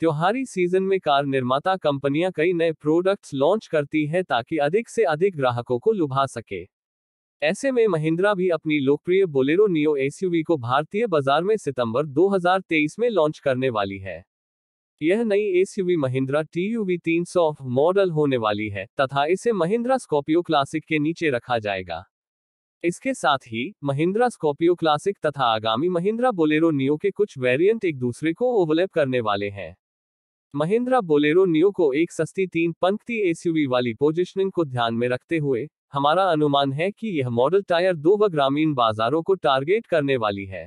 त्योहारी सीजन में कार निर्माता कंपनियां कई नए प्रोडक्ट्स लॉन्च करती है ताकि अधिक से अधिक ग्राहकों को लुभा सके ऐसे में महिंद्रा भी अपनी लोकप्रिय बोलेरो नियो एसयूवी को भारतीय बाजार में सितंबर 2023 में लॉन्च करने वाली है यह नई एसयूवी महिंद्रा टी यू तीन सौ मॉडल होने वाली है तथा इसे महिंद्रा स्कॉर्पियो क्लासिक के नीचे रखा जाएगा इसके साथ ही महिंद्रा स्कॉर्पियो क्लासिक तथा आगामी महिंद्रा बोलेरो नियो के कुछ वेरिएंट एक दूसरे को ओवरलैप करने वाले हैं महिंद्रा बोलेरो नियो को एक सस्ती तीन पंक्ति एसयूवी वाली पोजिशनिंग को ध्यान में रखते हुए हमारा अनुमान है कि यह मॉडल टायर दो व ग्रामीण बाजारों को टारगेट करने वाली है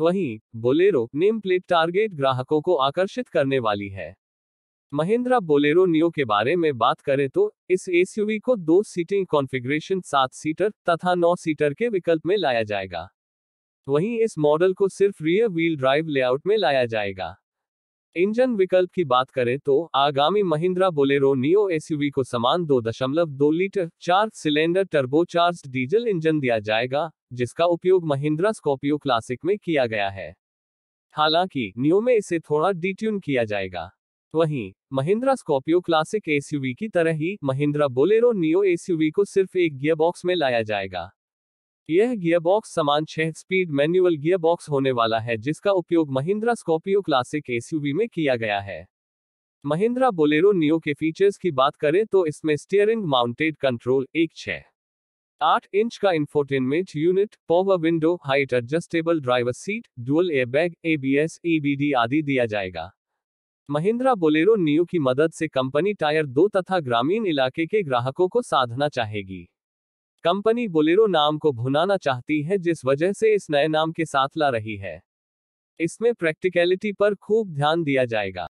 वहीं बोलेरो नेम प्लेट टारगेट ग्राहकों को आकर्षित करने वाली है महिंद्रा बोलेरो नियो के बारे में बात करें तो इस एसयूवी को दो सीटिंग कॉन्फ़िगरेशन सात सीटर तथा नौ सीटर के विकल्प में लाया जाएगा वहीं इस मॉडल को सिर्फ रियर व्हील ड्राइव लेआउट में लाया जाएगा इंजन विकल्प की बात करें तो आगामी महिंद्रा बोलेरो नियो एसयूवी को समान 2.2 लीटर चार सिलेंडर टर्बोचार्ज डीजल इंजन दिया जाएगा जिसका उपयोग महिंद्रा स्कॉर्पियो क्लासिक में किया गया है हालांकि नियो में इसे थोड़ा डिट्यून किया जाएगा वहीं महिंद्रा स्कॉर्पियो क्लासिक एसयूवी की तरह ही महिंद्रा बोलेरो नियो एसयूवी को सिर्फ एक गियर बॉक्स में लाया जाएगा यह गियरबॉक्स समान छह स्पीड मैनुअल गियरबॉक्स होने वाला है जिसका उपयोग महिंद्रा स्कॉर्पियो क्लासिक एसयूवी में किया गया है महिंद्रा बोलेरो नियो के फीचर्स की बात करें तो इसमें स्टीयरिंग माउंटेड कंट्रोल एक छः आठ इंच का infotainment unit power window height adjustable driver seat dual airbag ABS EBD आदि दिया जाएगा महिंद्रा बोलेरो नियो की मदद से कंपनी टायर दो तथा ग्रामीण इलाके के ग्राहकों को साधना चाहेगी कंपनी बोलेरो नाम को भुनाना चाहती है जिस वजह से इस नए नाम के साथ ला रही है इसमें प्रैक्टिकलिटी पर खूब ध्यान दिया जाएगा